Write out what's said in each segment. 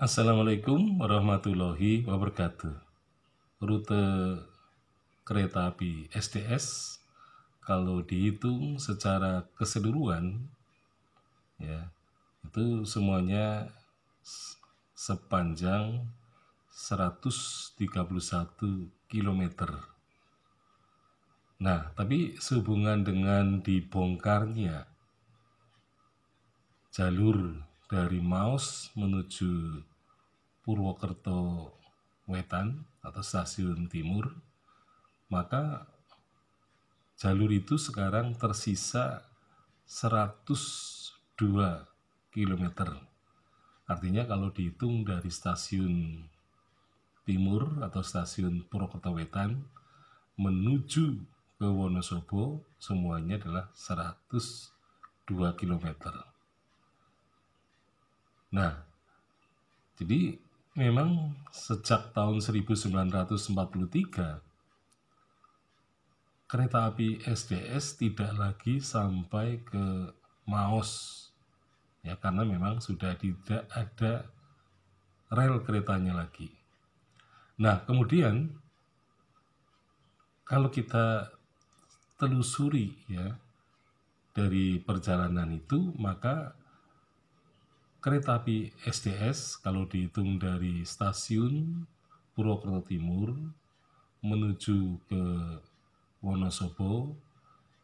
Assalamualaikum warahmatullahi wabarakatuh. Rute kereta api STS kalau dihitung secara keseluruhan ya itu semuanya sepanjang 131 km. Nah, tapi sehubungan dengan dibongkarnya jalur dari Maus menuju Purwokerto Wetan atau stasiun timur, maka jalur itu sekarang tersisa 102 km. Artinya kalau dihitung dari stasiun timur atau stasiun Purwokerto Wetan menuju ke Wonosobo semuanya adalah 102 km. Nah, jadi memang sejak tahun 1943 kereta api SDS tidak lagi sampai ke Maos ya karena memang sudah tidak ada rel keretanya lagi. Nah, kemudian kalau kita telusuri ya dari perjalanan itu maka kereta api sds kalau dihitung dari stasiun Purwokerto Timur menuju ke Wonosobo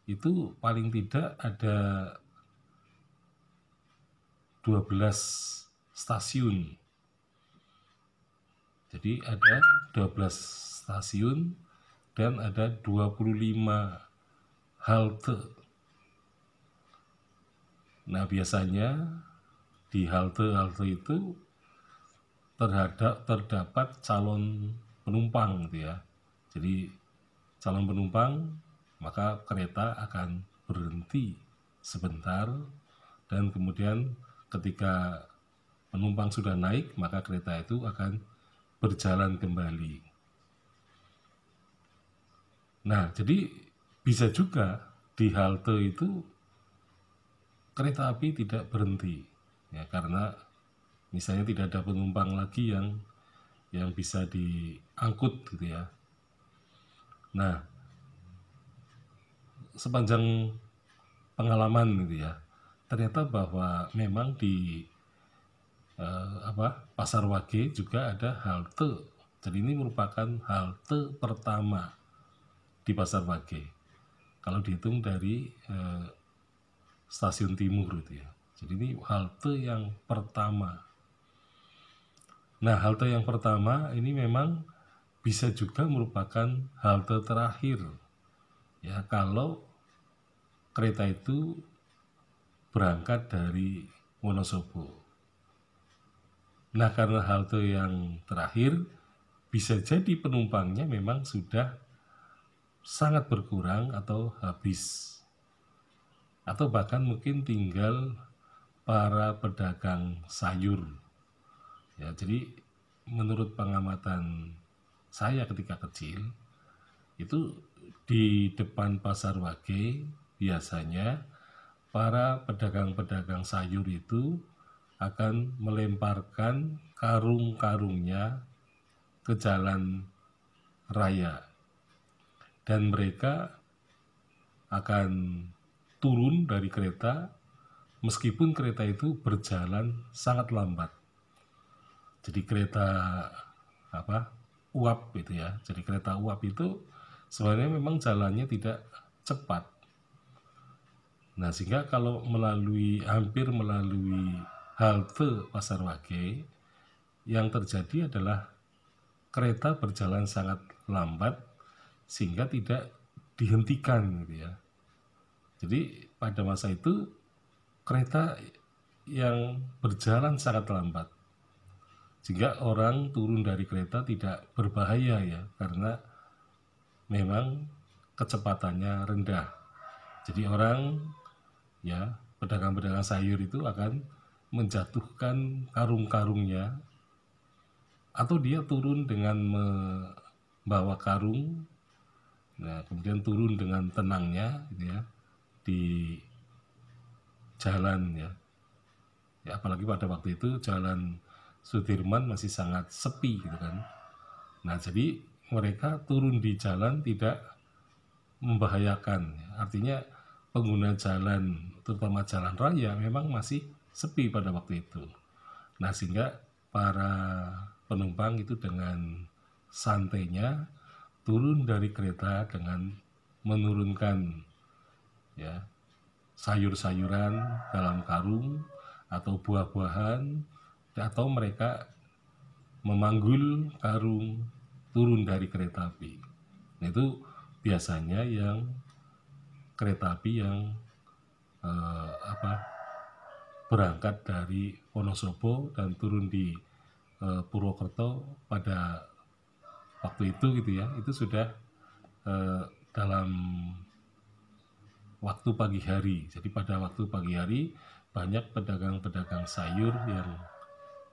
itu paling tidak ada 12 stasiun. Jadi ada 12 stasiun dan ada 25 halte. Nah, biasanya di halte-halte itu terhadap terdapat calon penumpang gitu ya. Jadi calon penumpang maka kereta akan berhenti sebentar dan kemudian ketika penumpang sudah naik maka kereta itu akan berjalan kembali. Nah, jadi bisa juga di halte itu kereta api tidak berhenti ya karena misalnya tidak ada penumpang lagi yang yang bisa diangkut gitu ya nah sepanjang pengalaman gitu ya ternyata bahwa memang di eh, apa pasar wage juga ada halte jadi ini merupakan halte pertama di pasar wage kalau dihitung dari eh, stasiun timur gitu ya jadi ini halte yang pertama. Nah, halte yang pertama ini memang bisa juga merupakan halte terakhir. Ya, kalau kereta itu berangkat dari Wonosobo. Nah, karena halte yang terakhir bisa jadi penumpangnya memang sudah sangat berkurang atau habis. Atau bahkan mungkin tinggal para pedagang sayur. Ya, jadi menurut pengamatan saya ketika kecil itu di depan pasar Wage biasanya para pedagang-pedagang sayur itu akan melemparkan karung-karungnya ke jalan raya dan mereka akan turun dari kereta meskipun kereta itu berjalan sangat lambat. Jadi kereta apa uap itu ya. Jadi kereta uap itu sebenarnya memang jalannya tidak cepat. Nah sehingga kalau melalui hampir melalui halte Pasar Wage yang terjadi adalah kereta berjalan sangat lambat sehingga tidak dihentikan gitu ya. Jadi pada masa itu kereta yang berjalan sangat lambat. Jika orang turun dari kereta tidak berbahaya ya, karena memang kecepatannya rendah. Jadi orang ya pedagang-pedagang sayur itu akan menjatuhkan karung-karungnya atau dia turun dengan membawa karung nah kemudian turun dengan tenangnya gitu ya di jalan ya. ya apalagi pada waktu itu jalan Sudirman masih sangat sepi gitu kan nah jadi mereka turun di jalan tidak membahayakan ya. artinya pengguna jalan terutama jalan raya memang masih sepi pada waktu itu nah sehingga para penumpang itu dengan santainya turun dari kereta dengan menurunkan ya sayur-sayuran dalam karung atau buah-buahan atau mereka memanggul karung turun dari kereta api. Nah, itu biasanya yang kereta api yang eh, apa berangkat dari Wonosobo dan turun di eh, Purwokerto pada waktu itu gitu ya. Itu sudah eh, dalam waktu pagi hari. Jadi pada waktu pagi hari banyak pedagang-pedagang sayur yang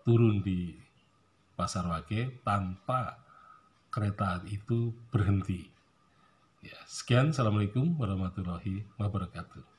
turun di Pasar Wage tanpa kereta itu berhenti. Ya, sekian, Assalamualaikum warahmatullahi wabarakatuh.